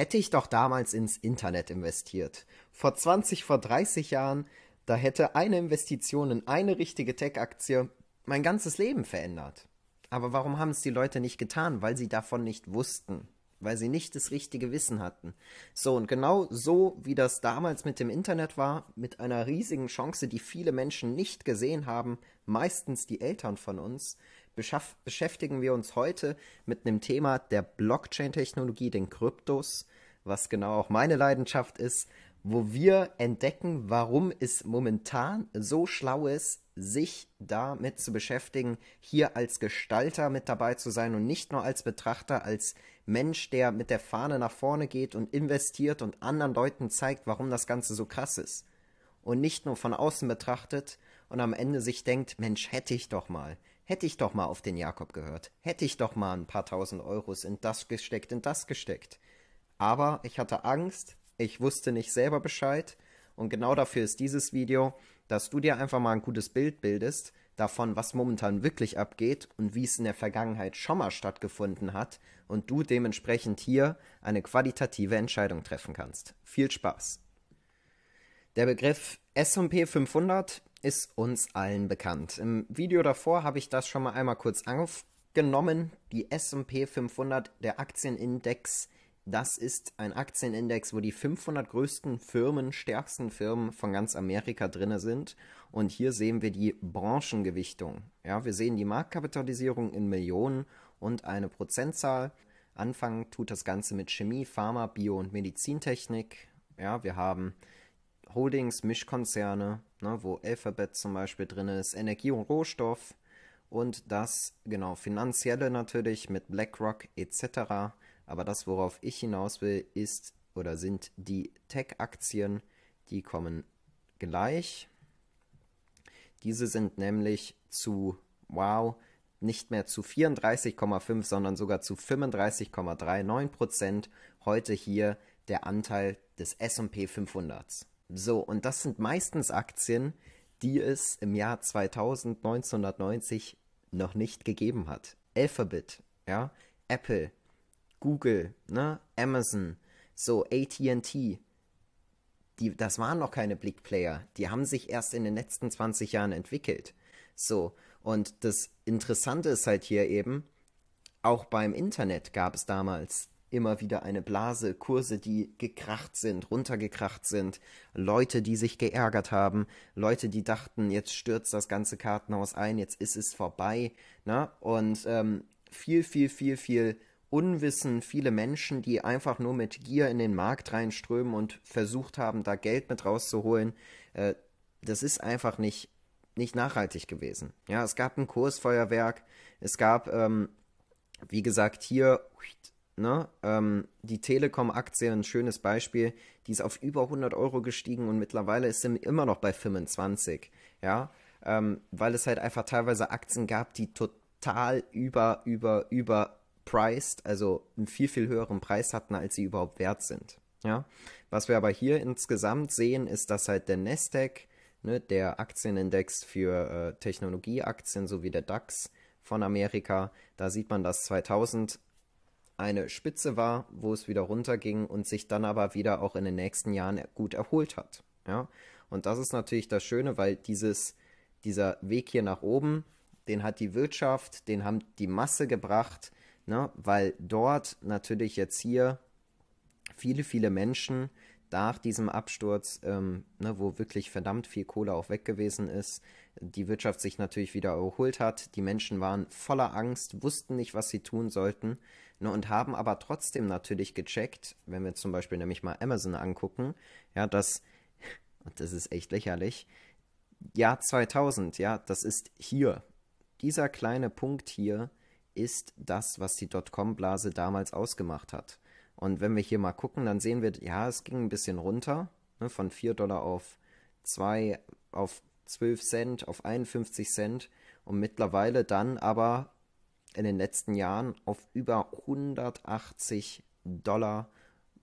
hätte ich doch damals ins Internet investiert. Vor 20, vor 30 Jahren, da hätte eine Investition in eine richtige Tech-Aktie mein ganzes Leben verändert. Aber warum haben es die Leute nicht getan? Weil sie davon nicht wussten. Weil sie nicht das richtige Wissen hatten. So, und genau so, wie das damals mit dem Internet war, mit einer riesigen Chance, die viele Menschen nicht gesehen haben, meistens die Eltern von uns, beschaff, beschäftigen wir uns heute mit einem Thema der Blockchain-Technologie, den Kryptos, was genau auch meine Leidenschaft ist, wo wir entdecken, warum es momentan so schlau ist, sich damit zu beschäftigen, hier als Gestalter mit dabei zu sein und nicht nur als Betrachter, als Mensch, der mit der Fahne nach vorne geht und investiert und anderen Leuten zeigt, warum das Ganze so krass ist. Und nicht nur von außen betrachtet und am Ende sich denkt, Mensch, hätte ich doch mal. Hätte ich doch mal auf den Jakob gehört. Hätte ich doch mal ein paar tausend Euros in das gesteckt, in das gesteckt. Aber ich hatte Angst, ich wusste nicht selber Bescheid. Und genau dafür ist dieses Video, dass du dir einfach mal ein gutes Bild bildest davon, was momentan wirklich abgeht und wie es in der Vergangenheit schon mal stattgefunden hat und du dementsprechend hier eine qualitative Entscheidung treffen kannst. Viel Spaß! Der Begriff S&P 500 ist uns allen bekannt. Im Video davor habe ich das schon mal einmal kurz aufgenommen. Die S&P 500, der Aktienindex, das ist ein Aktienindex, wo die 500 größten Firmen, stärksten Firmen von ganz Amerika drin sind. Und hier sehen wir die Branchengewichtung. Ja, wir sehen die Marktkapitalisierung in Millionen und eine Prozentzahl. Anfangen tut das Ganze mit Chemie, Pharma, Bio und Medizintechnik. Ja, wir haben Holdings, Mischkonzerne, ne, wo Alphabet zum Beispiel drin ist, Energie und Rohstoff und das, genau, finanzielle natürlich mit BlackRock etc. Aber das, worauf ich hinaus will, ist oder sind die Tech-Aktien, die kommen gleich. Diese sind nämlich zu, wow, nicht mehr zu 34,5, sondern sogar zu 35,39 Prozent heute hier der Anteil des SP 500. So, und das sind meistens Aktien, die es im Jahr 2000, 1990 noch nicht gegeben hat. Alphabet, ja, Apple, Google, ne, Amazon, so AT&T. Die, das waren noch keine Big Player. Die haben sich erst in den letzten 20 Jahren entwickelt. So, und das Interessante ist halt hier eben, auch beim Internet gab es damals immer wieder eine Blase, Kurse, die gekracht sind, runtergekracht sind, Leute, die sich geärgert haben, Leute, die dachten, jetzt stürzt das ganze Kartenhaus ein, jetzt ist es vorbei, ne? Und ähm, viel, viel, viel, viel Unwissen, viele Menschen, die einfach nur mit Gier in den Markt reinströmen und versucht haben, da Geld mit rauszuholen, äh, das ist einfach nicht, nicht nachhaltig gewesen. Ja, es gab ein Kursfeuerwerk, es gab ähm, wie gesagt, hier Ne? Ähm, die Telekom-Aktie, ein schönes Beispiel, die ist auf über 100 Euro gestiegen und mittlerweile ist sie immer noch bei 25. Ja, ähm, weil es halt einfach teilweise Aktien gab, die total über, über, überpriced, also einen viel, viel höheren Preis hatten, als sie überhaupt wert sind. Ja, was wir aber hier insgesamt sehen, ist, dass halt der Nasdaq, ne, der Aktienindex für äh, Technologieaktien sowie der DAX von Amerika, da sieht man, dass 2000 eine Spitze war, wo es wieder runterging und sich dann aber wieder auch in den nächsten Jahren gut erholt hat. Ja? Und das ist natürlich das Schöne, weil dieses, dieser Weg hier nach oben, den hat die Wirtschaft, den haben die Masse gebracht, ne? weil dort natürlich jetzt hier viele, viele Menschen nach diesem Absturz, ähm, ne, wo wirklich verdammt viel Kohle auch weg gewesen ist, die Wirtschaft sich natürlich wieder erholt hat, die Menschen waren voller Angst, wussten nicht, was sie tun sollten Ne, und haben aber trotzdem natürlich gecheckt, wenn wir zum Beispiel nämlich mal Amazon angucken, ja, dass, und das ist echt lächerlich, Jahr 2000, ja, das ist hier. Dieser kleine Punkt hier ist das, was die Dotcom-Blase damals ausgemacht hat. Und wenn wir hier mal gucken, dann sehen wir, ja, es ging ein bisschen runter, ne, von 4 Dollar auf 2, auf 12 Cent, auf 51 Cent und mittlerweile dann aber in den letzten Jahren auf über 180 Dollar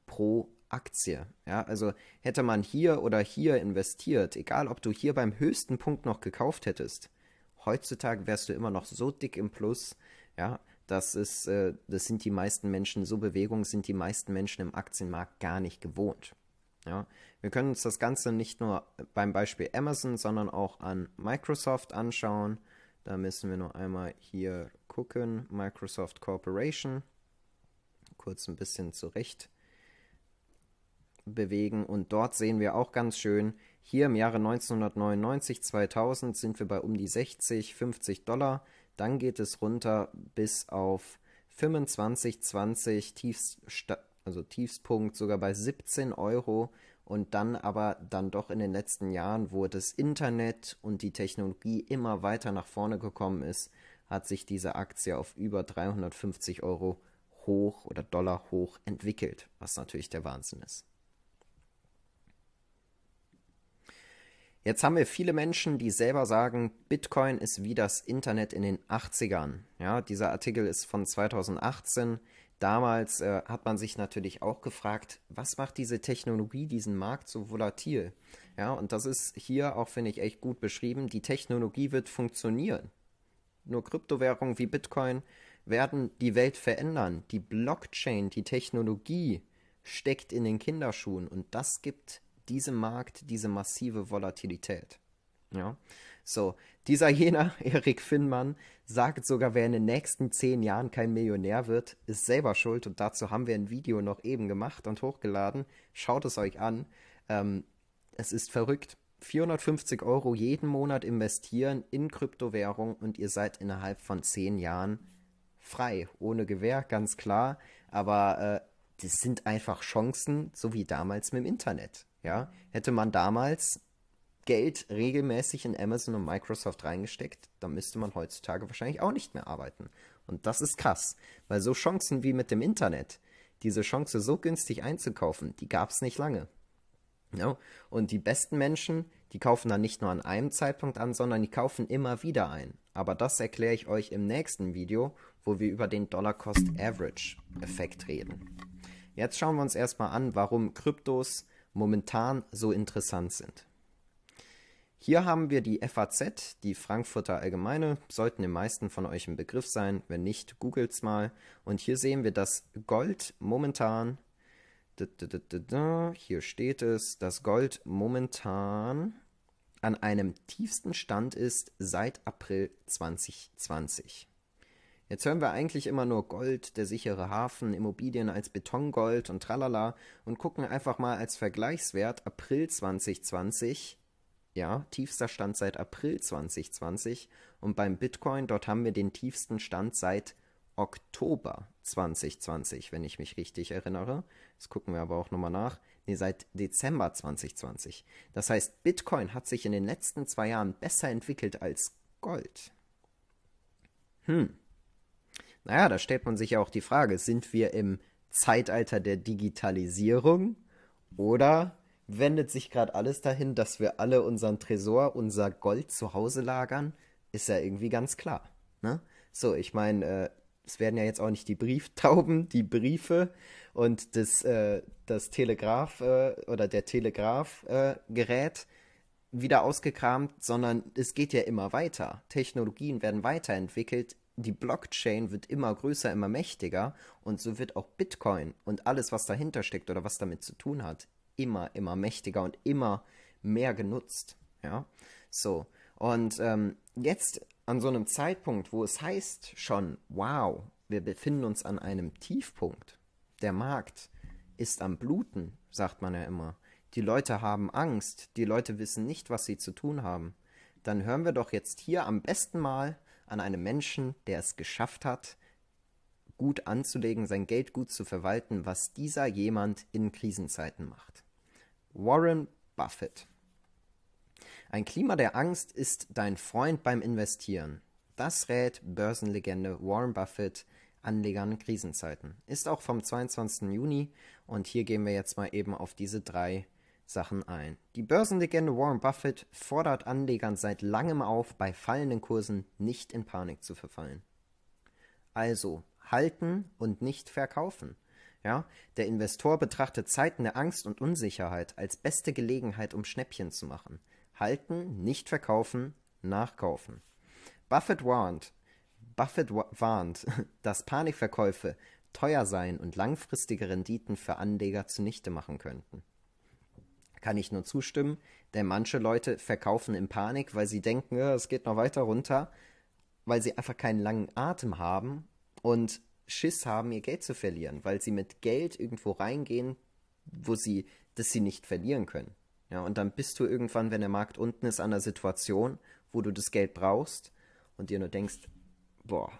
pro Aktie. Ja, also hätte man hier oder hier investiert, egal ob du hier beim höchsten Punkt noch gekauft hättest, heutzutage wärst du immer noch so dick im Plus. Ja, das ist, äh, das sind die meisten Menschen, so Bewegung sind die meisten Menschen im Aktienmarkt gar nicht gewohnt. Ja, wir können uns das Ganze nicht nur beim Beispiel Amazon, sondern auch an Microsoft anschauen. Da müssen wir nur einmal hier gucken, Microsoft Corporation, kurz ein bisschen zurecht bewegen und dort sehen wir auch ganz schön, hier im Jahre 1999, 2000 sind wir bei um die 60, 50 Dollar, dann geht es runter bis auf 25, 20, Tiefst, also Tiefspunkt sogar bei 17 Euro und dann aber dann doch in den letzten Jahren, wo das Internet und die Technologie immer weiter nach vorne gekommen ist, hat sich diese Aktie auf über 350 Euro hoch oder Dollar hoch entwickelt, was natürlich der Wahnsinn ist. Jetzt haben wir viele Menschen, die selber sagen, Bitcoin ist wie das Internet in den 80ern. Ja, dieser Artikel ist von 2018. Damals äh, hat man sich natürlich auch gefragt, was macht diese Technologie diesen Markt so volatil? Ja, und das ist hier auch, finde ich, echt gut beschrieben. Die Technologie wird funktionieren nur Kryptowährungen wie Bitcoin werden die Welt verändern. Die Blockchain, die Technologie steckt in den Kinderschuhen und das gibt diesem Markt diese massive Volatilität. Ja. So, dieser jener Erik Finnmann sagt sogar, wer in den nächsten zehn Jahren kein Millionär wird, ist selber schuld. Und dazu haben wir ein Video noch eben gemacht und hochgeladen. Schaut es euch an. Ähm, es ist verrückt. 450 Euro jeden Monat investieren in Kryptowährung und ihr seid innerhalb von zehn Jahren frei, ohne Gewähr, ganz klar. Aber äh, das sind einfach Chancen, so wie damals mit dem Internet. Ja, hätte man damals Geld regelmäßig in Amazon und Microsoft reingesteckt, dann müsste man heutzutage wahrscheinlich auch nicht mehr arbeiten. Und das ist krass, weil so Chancen wie mit dem Internet, diese Chance so günstig einzukaufen, die gab es nicht lange. Ja? Ne? Und die besten Menschen, die kaufen dann nicht nur an einem Zeitpunkt an, sondern die kaufen immer wieder ein. Aber das erkläre ich euch im nächsten Video, wo wir über den Dollar Cost Average Effekt reden. Jetzt schauen wir uns erstmal an, warum Kryptos momentan so interessant sind. Hier haben wir die FAZ, die Frankfurter Allgemeine, sollten den meisten von euch im Begriff sein, wenn nicht, googelt's mal. Und hier sehen wir, dass Gold momentan hier steht es, dass Gold momentan an einem tiefsten Stand ist seit April 2020. Jetzt hören wir eigentlich immer nur Gold, der sichere Hafen, Immobilien als Betongold und tralala und gucken einfach mal als Vergleichswert April 2020. Ja, tiefster Stand seit April 2020 und beim Bitcoin, dort haben wir den tiefsten Stand seit Oktober 2020, wenn ich mich richtig erinnere. Das gucken wir aber auch nochmal nach. Nee, seit Dezember 2020. Das heißt, Bitcoin hat sich in den letzten zwei Jahren besser entwickelt als Gold. Hm. Naja, da stellt man sich ja auch die Frage, sind wir im Zeitalter der Digitalisierung oder wendet sich gerade alles dahin, dass wir alle unseren Tresor, unser Gold zu Hause lagern? Ist ja irgendwie ganz klar. Ne? So, ich meine, äh, es werden ja jetzt auch nicht die Brieftauben, die Briefe und das, äh, das Telegraph äh, oder der Telegraphgerät äh, wieder ausgekramt, sondern es geht ja immer weiter. Technologien werden weiterentwickelt, die Blockchain wird immer größer, immer mächtiger und so wird auch Bitcoin und alles, was dahinter steckt oder was damit zu tun hat, immer, immer mächtiger und immer mehr genutzt. Ja, so. Und ähm, jetzt an so einem Zeitpunkt, wo es heißt schon, wow, wir befinden uns an einem Tiefpunkt. Der Markt ist am Bluten, sagt man ja immer. Die Leute haben Angst, die Leute wissen nicht, was sie zu tun haben. Dann hören wir doch jetzt hier am besten mal an einem Menschen, der es geschafft hat, gut anzulegen, sein Geld gut zu verwalten, was dieser jemand in Krisenzeiten macht. Warren Buffett. Ein Klima der Angst ist dein Freund beim Investieren. Das rät Börsenlegende Warren Buffett Anlegern in Krisenzeiten. Ist auch vom 22. Juni und hier gehen wir jetzt mal eben auf diese drei Sachen ein. Die Börsenlegende Warren Buffett fordert Anlegern seit langem auf, bei fallenden Kursen nicht in Panik zu verfallen. Also halten und nicht verkaufen. Ja, der Investor betrachtet Zeiten der Angst und Unsicherheit als beste Gelegenheit, um Schnäppchen zu machen. Halten, nicht verkaufen, nachkaufen. Buffett warnt, Buffett warnt, dass Panikverkäufe teuer sein und langfristige Renditen für Anleger zunichte machen könnten. Kann ich nur zustimmen, denn manche Leute verkaufen in Panik, weil sie denken, es geht noch weiter runter, weil sie einfach keinen langen Atem haben und Schiss haben, ihr Geld zu verlieren, weil sie mit Geld irgendwo reingehen, wo sie, das sie nicht verlieren können. Ja, und dann bist du irgendwann, wenn der Markt unten ist, an der Situation, wo du das Geld brauchst und dir nur denkst, boah,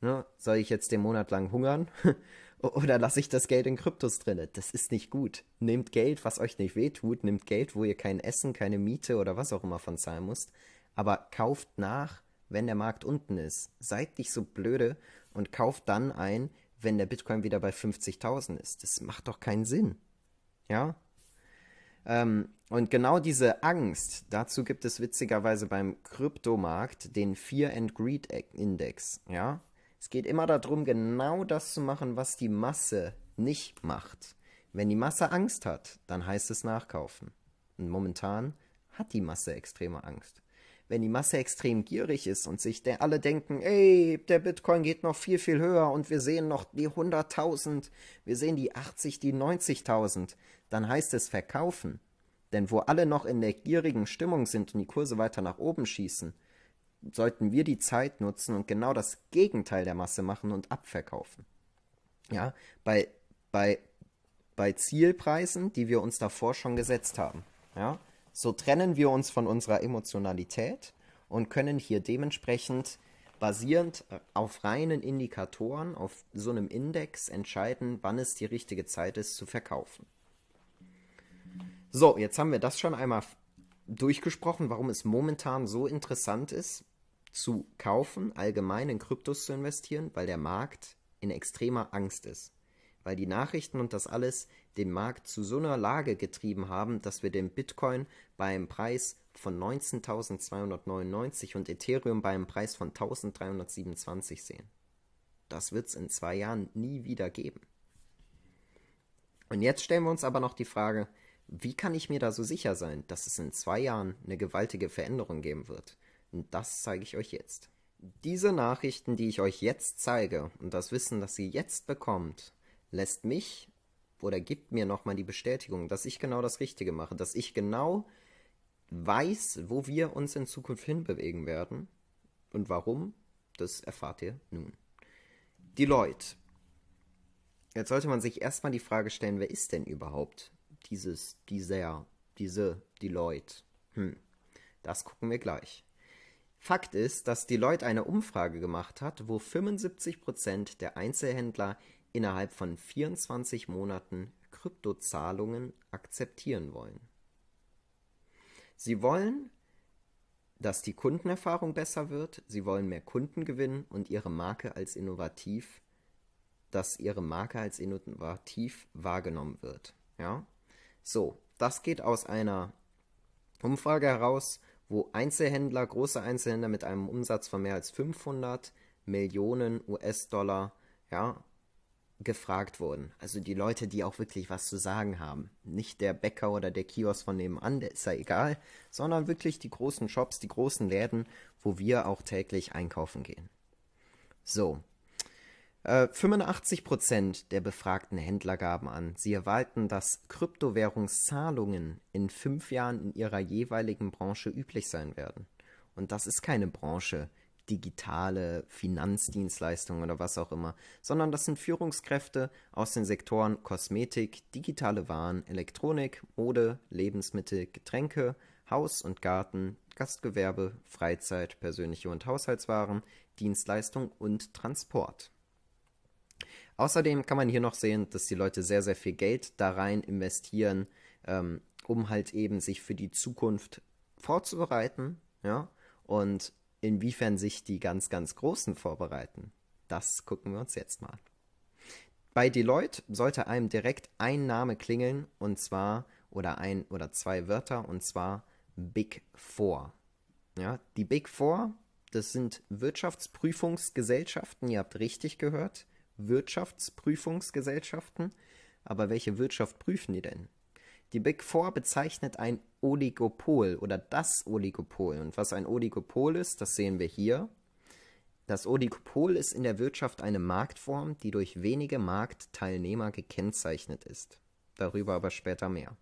ne, soll ich jetzt den Monat lang hungern? Oder lasse ich das Geld in Kryptos drinne? Das ist nicht gut. Nehmt Geld, was euch nicht wehtut. Nehmt Geld, wo ihr kein Essen, keine Miete oder was auch immer von zahlen musst. Aber kauft nach, wenn der Markt unten ist. Seid nicht so blöde und kauft dann ein, wenn der Bitcoin wieder bei 50.000 ist. Das macht doch keinen Sinn. Ja, ähm, und genau diese Angst, dazu gibt es witzigerweise beim Kryptomarkt den Fear and Greed Index. Ja? Es geht immer darum, genau das zu machen, was die Masse nicht macht. Wenn die Masse Angst hat, dann heißt es nachkaufen. Und momentan hat die Masse extreme Angst. Wenn die Masse extrem gierig ist und sich der alle denken, ey, der Bitcoin geht noch viel, viel höher und wir sehen noch die 100.000, wir sehen die 80, die 90.000, dann heißt es verkaufen. Denn wo alle noch in der gierigen Stimmung sind und die Kurse weiter nach oben schießen, sollten wir die Zeit nutzen und genau das Gegenteil der Masse machen und abverkaufen. Ja, bei, bei, bei Zielpreisen, die wir uns davor schon gesetzt haben. Ja, so trennen wir uns von unserer Emotionalität und können hier dementsprechend basierend auf reinen Indikatoren, auf so einem Index entscheiden, wann es die richtige Zeit ist zu verkaufen. So, jetzt haben wir das schon einmal durchgesprochen, warum es momentan so interessant ist, zu kaufen, allgemein in Kryptos zu investieren, weil der Markt in extremer Angst ist. Weil die Nachrichten und das alles den Markt zu so einer Lage getrieben haben, dass wir den Bitcoin beim Preis von 19.299 und Ethereum beim Preis von 1.327 sehen. Das wird es in zwei Jahren nie wieder geben. Und jetzt stellen wir uns aber noch die Frage, wie kann ich mir da so sicher sein, dass es in zwei Jahren eine gewaltige Veränderung geben wird? Und das zeige ich euch jetzt. Diese Nachrichten, die ich euch jetzt zeige und das Wissen, das ihr jetzt bekommt, lässt mich oder gibt mir nochmal die Bestätigung, dass ich genau das Richtige mache, dass ich genau weiß, wo wir uns in Zukunft hinbewegen werden und warum, das erfahrt ihr nun. Deloitte. Jetzt sollte man sich erstmal die Frage stellen, wer ist denn überhaupt dieses, dieser, diese, Deloitte. Hm. Das gucken wir gleich. Fakt ist, dass Deloitte eine Umfrage gemacht hat, wo 75% der Einzelhändler innerhalb von 24 Monaten Kryptozahlungen akzeptieren wollen. Sie wollen, dass die Kundenerfahrung besser wird, sie wollen mehr Kunden gewinnen und ihre Marke als innovativ, dass ihre Marke als innovativ wahrgenommen wird. Ja? So, das geht aus einer Umfrage heraus, wo Einzelhändler, große Einzelhändler mit einem Umsatz von mehr als 500 Millionen US-Dollar, ja, gefragt wurden. Also die Leute, die auch wirklich was zu sagen haben. Nicht der Bäcker oder der Kiosk von nebenan, der ist ja egal, sondern wirklich die großen Shops, die großen Läden, wo wir auch täglich einkaufen gehen. So, äh, 85% der befragten Händler gaben an, sie erwarten, dass Kryptowährungszahlungen in fünf Jahren in ihrer jeweiligen Branche üblich sein werden. Und das ist keine Branche, digitale Finanzdienstleistungen oder was auch immer, sondern das sind Führungskräfte aus den Sektoren Kosmetik, digitale Waren, Elektronik, Mode, Lebensmittel, Getränke, Haus und Garten, Gastgewerbe, Freizeit, persönliche und Haushaltswaren, Dienstleistung und Transport. Außerdem kann man hier noch sehen, dass die Leute sehr, sehr viel Geld da rein investieren, ähm, um halt eben sich für die Zukunft vorzubereiten, ja, und inwiefern sich die ganz, ganz Großen vorbereiten. Das gucken wir uns jetzt mal. Bei Deloitte sollte einem direkt ein Name klingeln und zwar oder ein oder zwei Wörter und zwar Big Four. Ja, die Big Four, das sind Wirtschaftsprüfungsgesellschaften, ihr habt richtig gehört. Wirtschaftsprüfungsgesellschaften. Aber welche Wirtschaft prüfen die denn? Die Big Four bezeichnet ein Oligopol oder das Oligopol. Und was ein Oligopol ist, das sehen wir hier. Das Oligopol ist in der Wirtschaft eine Marktform, die durch wenige Marktteilnehmer gekennzeichnet ist. Darüber aber später mehr.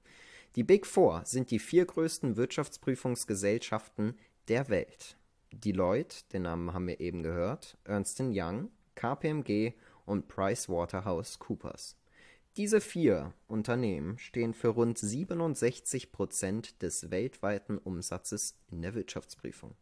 Die Big Four sind die vier größten Wirtschaftsprüfungsgesellschaften der Welt. Deloitte, den Namen haben wir eben gehört, Ernst Young, KPMG und PricewaterhouseCoopers. Diese vier Unternehmen stehen für rund 67 Prozent des weltweiten Umsatzes in der Wirtschaftsprüfung.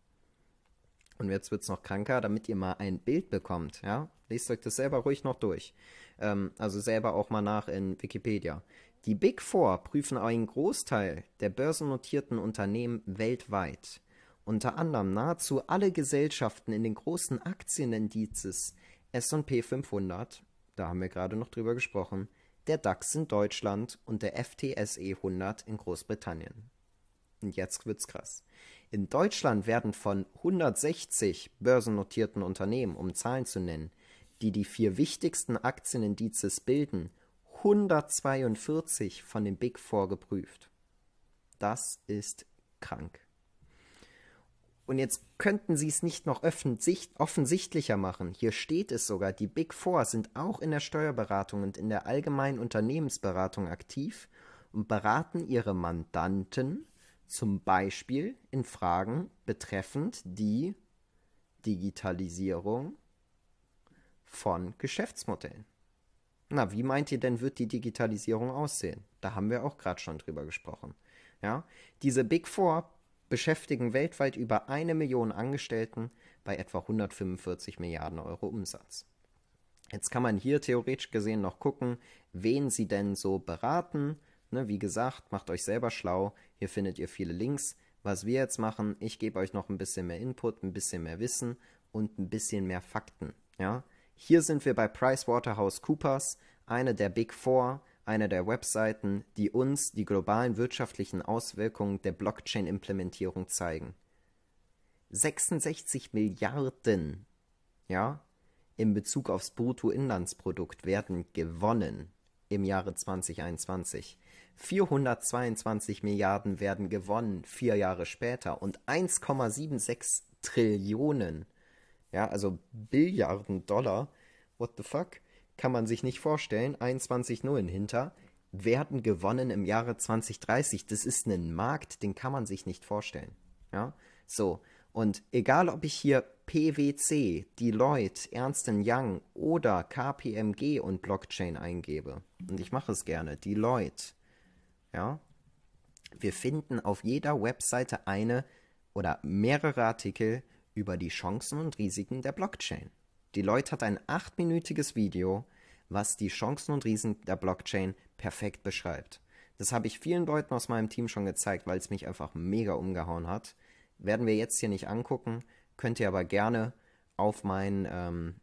Und jetzt wird es noch kranker, damit ihr mal ein Bild bekommt. Ja? Lest euch das selber ruhig noch durch. Ähm, also selber auch mal nach in Wikipedia. Die Big Four prüfen einen Großteil der börsennotierten Unternehmen weltweit. Unter anderem nahezu alle Gesellschaften in den großen Aktienindizes S&P 500, da haben wir gerade noch drüber gesprochen, der DAX in Deutschland und der FTSE 100 in Großbritannien. Und jetzt wird's krass. In Deutschland werden von 160 börsennotierten Unternehmen, um Zahlen zu nennen, die die vier wichtigsten Aktienindizes bilden, 142 von den Big Four geprüft. Das ist krank. Und jetzt könnten sie es nicht noch offensichtlicher machen. Hier steht es sogar, die Big Four sind auch in der Steuerberatung und in der allgemeinen Unternehmensberatung aktiv und beraten ihre Mandanten zum Beispiel in Fragen betreffend die Digitalisierung von Geschäftsmodellen. Na, wie meint ihr denn, wird die Digitalisierung aussehen? Da haben wir auch gerade schon drüber gesprochen. Ja? Diese Big Four beschäftigen weltweit über eine Million Angestellten bei etwa 145 Milliarden Euro Umsatz. Jetzt kann man hier theoretisch gesehen noch gucken, wen sie denn so beraten. Ne, wie gesagt, macht euch selber schlau. Hier findet ihr viele Links. Was wir jetzt machen, ich gebe euch noch ein bisschen mehr Input, ein bisschen mehr Wissen und ein bisschen mehr Fakten. Ja? Hier sind wir bei PricewaterhouseCoopers, eine der Big Four, einer der Webseiten, die uns die globalen wirtschaftlichen Auswirkungen der Blockchain-Implementierung zeigen. 66 Milliarden, ja, in Bezug aufs Bruttoinlandsprodukt werden gewonnen im Jahre 2021. 422 Milliarden werden gewonnen vier Jahre später und 1,76 Trillionen, ja, also Billiarden Dollar, what the fuck, kann man sich nicht vorstellen. 21 Nullen hinter werden gewonnen im Jahre 2030. Das ist ein Markt, den kann man sich nicht vorstellen. Ja, so. Und egal, ob ich hier PwC, Deloitte, Ernst Young oder KPMG und Blockchain eingebe, und ich mache es gerne, Deloitte, ja, wir finden auf jeder Webseite eine oder mehrere Artikel über die Chancen und Risiken der Blockchain. Deloitte hat ein achtminütiges Video, was die Chancen und Riesen der Blockchain perfekt beschreibt. Das habe ich vielen Leuten aus meinem Team schon gezeigt, weil es mich einfach mega umgehauen hat. Werden wir jetzt hier nicht angucken, könnt ihr aber gerne auf mein ähm,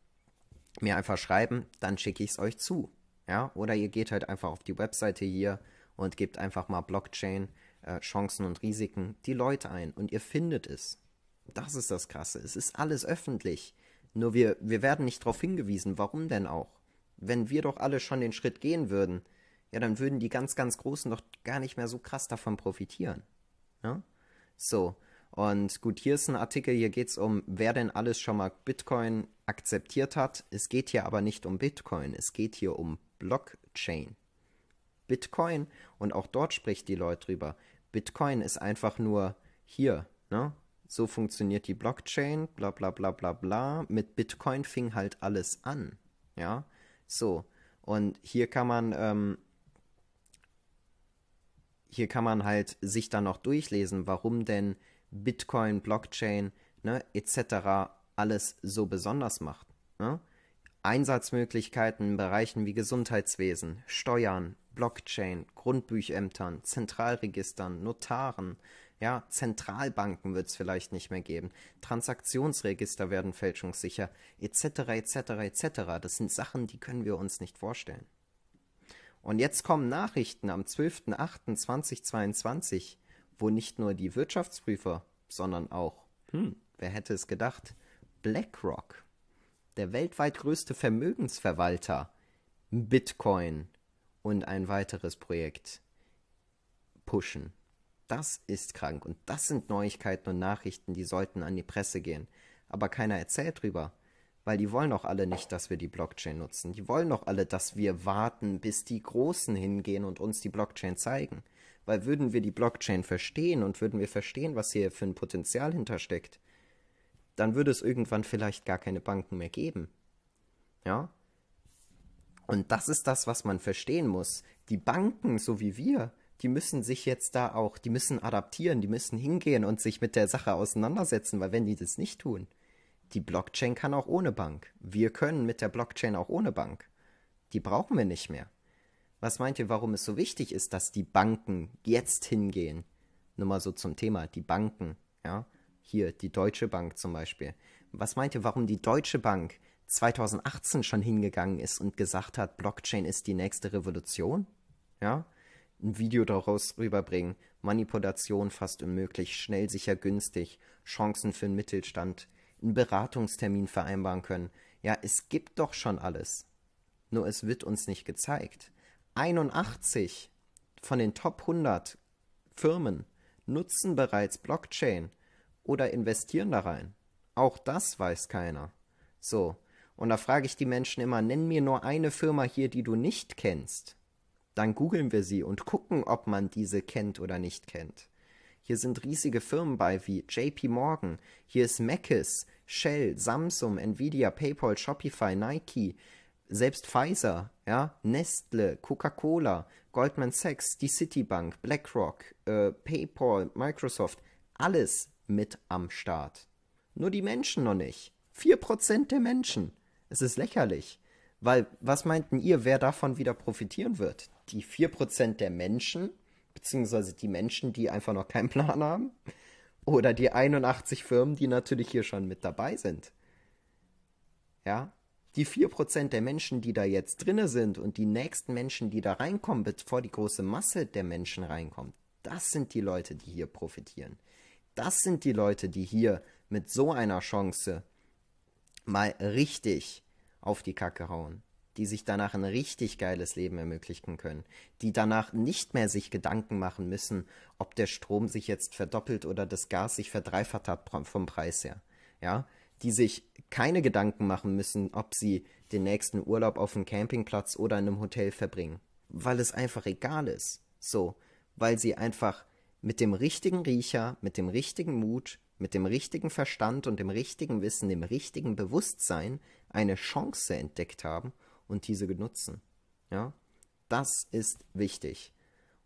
mir einfach schreiben, dann schicke ich es euch zu. Ja, oder ihr geht halt einfach auf die Webseite hier und gebt einfach mal Blockchain, äh, Chancen und Risiken, die Leute ein und ihr findet es. Das ist das Krasse. Es ist alles öffentlich. Nur wir, wir werden nicht darauf hingewiesen. Warum denn auch? Wenn wir doch alle schon den Schritt gehen würden, ja, dann würden die ganz, ganz Großen doch gar nicht mehr so krass davon profitieren. Ja? Ne? So. Und gut, hier ist ein Artikel, hier geht es um, wer denn alles schon mal Bitcoin akzeptiert hat. Es geht hier aber nicht um Bitcoin, es geht hier um Blockchain. Bitcoin, und auch dort spricht die Leute drüber. Bitcoin ist einfach nur hier, ne? so funktioniert die Blockchain, bla bla bla bla bla. Mit Bitcoin fing halt alles an. Ja, so. Und hier kann man, ähm, hier kann man halt sich dann auch durchlesen, warum denn Bitcoin, Blockchain, ne, etc. alles so besonders macht. Ne? Einsatzmöglichkeiten in Bereichen wie Gesundheitswesen, Steuern, Blockchain, Grundbüchämtern, Zentralregistern, Notaren, ja, Zentralbanken wird es vielleicht nicht mehr geben. Transaktionsregister werden fälschungssicher, etc., etc., etc. Das sind Sachen, die können wir uns nicht vorstellen. Und jetzt kommen Nachrichten am 12.08.2022, wo nicht nur die Wirtschaftsprüfer, sondern auch, hm, wer hätte es gedacht, BlackRock, der weltweit größte Vermögensverwalter, Bitcoin und ein weiteres Projekt pushen das ist krank und das sind Neuigkeiten und Nachrichten, die sollten an die Presse gehen. Aber keiner erzählt drüber. Weil die wollen doch alle nicht, dass wir die Blockchain nutzen. Die wollen doch alle, dass wir warten, bis die Großen hingehen und uns die Blockchain zeigen. Weil würden wir die Blockchain verstehen und würden wir verstehen, was hier für ein Potenzial hintersteckt, dann würde es irgendwann vielleicht gar keine Banken mehr geben. Ja? Und das ist das, was man verstehen muss. Die Banken, so wie wir, die müssen sich jetzt da auch, die müssen adaptieren, die müssen hingehen und sich mit der Sache auseinandersetzen, weil wenn die das nicht tun, die Blockchain kann auch ohne Bank. Wir können mit der Blockchain auch ohne Bank. Die brauchen wir nicht mehr. Was meint ihr, warum es so wichtig ist, dass die Banken jetzt hingehen? Nur mal so zum Thema, die Banken, ja? Hier, die Deutsche Bank zum Beispiel. Was meint ihr, warum die Deutsche Bank 2018 schon hingegangen ist und gesagt hat, Blockchain ist die nächste Revolution? Ja? ein Video daraus rüberbringen. Manipulation fast unmöglich, schnell, sicher, günstig, Chancen für den Mittelstand, einen Beratungstermin vereinbaren können. Ja, es gibt doch schon alles. Nur es wird uns nicht gezeigt. 81 von den Top 100 Firmen nutzen bereits Blockchain oder investieren da rein. Auch das weiß keiner. So. Und da frage ich die Menschen immer, nenn mir nur eine Firma hier, die du nicht kennst. Dann googeln wir sie und gucken, ob man diese kennt oder nicht kennt. Hier sind riesige Firmen bei wie JP Morgan, hier ist Meckes, Shell, Samsung, Nvidia, PayPal, Shopify, Nike, selbst Pfizer, ja, Nestle, Coca-Cola, Goldman Sachs, die Citibank, BlackRock, äh, PayPal, Microsoft, alles mit am Start. Nur die Menschen noch nicht. 4% der Menschen. Es ist lächerlich. Weil was meinten ihr, wer davon wieder profitieren wird? die 4% der Menschen, beziehungsweise die Menschen, die einfach noch keinen Plan haben, oder die 81 Firmen, die natürlich hier schon mit dabei sind. Ja, die 4% der Menschen, die da jetzt drinne sind und die nächsten Menschen, die da reinkommen, bevor die große Masse der Menschen reinkommt, das sind die Leute, die hier profitieren. Das sind die Leute, die hier mit so einer Chance mal richtig auf die Kacke hauen die sich danach ein richtig geiles Leben ermöglichen können, die danach nicht mehr sich Gedanken machen müssen, ob der Strom sich jetzt verdoppelt oder das Gas sich verdreifacht hat vom Preis her, ja, die sich keine Gedanken machen müssen, ob sie den nächsten Urlaub auf dem Campingplatz oder in einem Hotel verbringen, weil es einfach egal ist, so, weil sie einfach mit dem richtigen Riecher, mit dem richtigen Mut, mit dem richtigen Verstand und dem richtigen Wissen, dem richtigen Bewusstsein eine Chance entdeckt haben und diese nutzen. Ja? Das ist wichtig.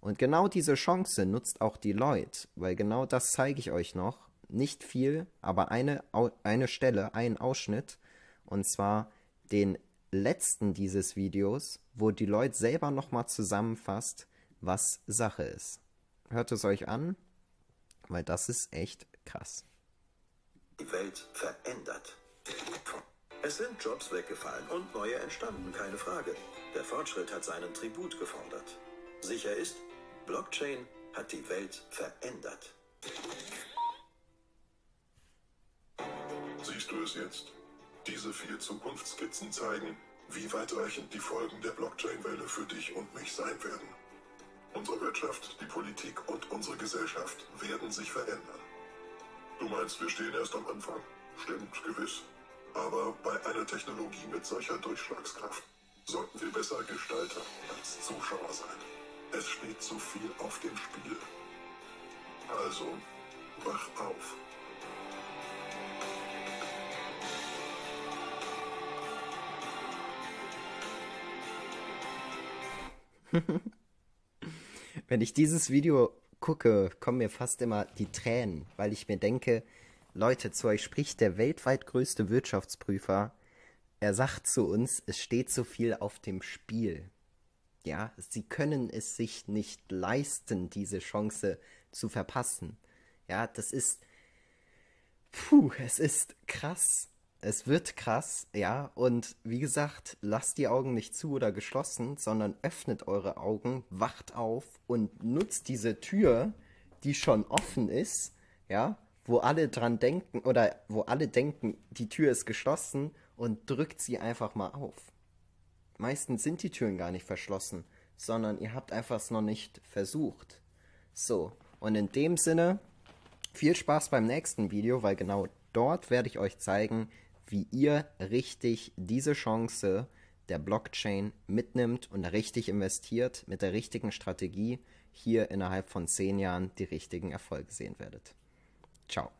Und genau diese Chance nutzt auch die Leute, weil genau das zeige ich euch noch. Nicht viel, aber eine, eine Stelle, ein Ausschnitt. Und zwar den letzten dieses Videos, wo die Leute selber nochmal zusammenfasst, was Sache ist. Hört es euch an, weil das ist echt krass. Die Welt verändert. Punkt. Es sind Jobs weggefallen und neue entstanden, keine Frage. Der Fortschritt hat seinen Tribut gefordert. Sicher ist, Blockchain hat die Welt verändert. Siehst du es jetzt? Diese vier Zukunftsskizzen zeigen, wie weitreichend die Folgen der Blockchain-Welle für dich und mich sein werden. Unsere Wirtschaft, die Politik und unsere Gesellschaft werden sich verändern. Du meinst, wir stehen erst am Anfang? Stimmt, gewiss. Aber bei einer Technologie mit solcher Durchschlagskraft sollten wir besser Gestalter als Zuschauer sein. Es steht zu viel auf dem Spiel. Also, wach auf. Wenn ich dieses Video gucke, kommen mir fast immer die Tränen, weil ich mir denke, Leute, zu euch spricht der weltweit größte Wirtschaftsprüfer. Er sagt zu uns, es steht so viel auf dem Spiel. Ja, sie können es sich nicht leisten, diese Chance zu verpassen. Ja, das ist. Puh, es ist krass. Es wird krass, ja. Und wie gesagt, lasst die Augen nicht zu oder geschlossen, sondern öffnet eure Augen, wacht auf und nutzt diese Tür, die schon offen ist, ja, wo alle dran denken oder wo alle denken, die Tür ist geschlossen und drückt sie einfach mal auf. Meistens sind die Türen gar nicht verschlossen, sondern ihr habt einfach es noch nicht versucht. So, und in dem Sinne, viel Spaß beim nächsten Video, weil genau dort werde ich euch zeigen, wie ihr richtig diese Chance der Blockchain mitnimmt und richtig investiert mit der richtigen Strategie hier innerhalb von zehn Jahren die richtigen Erfolge sehen werdet. Ciao.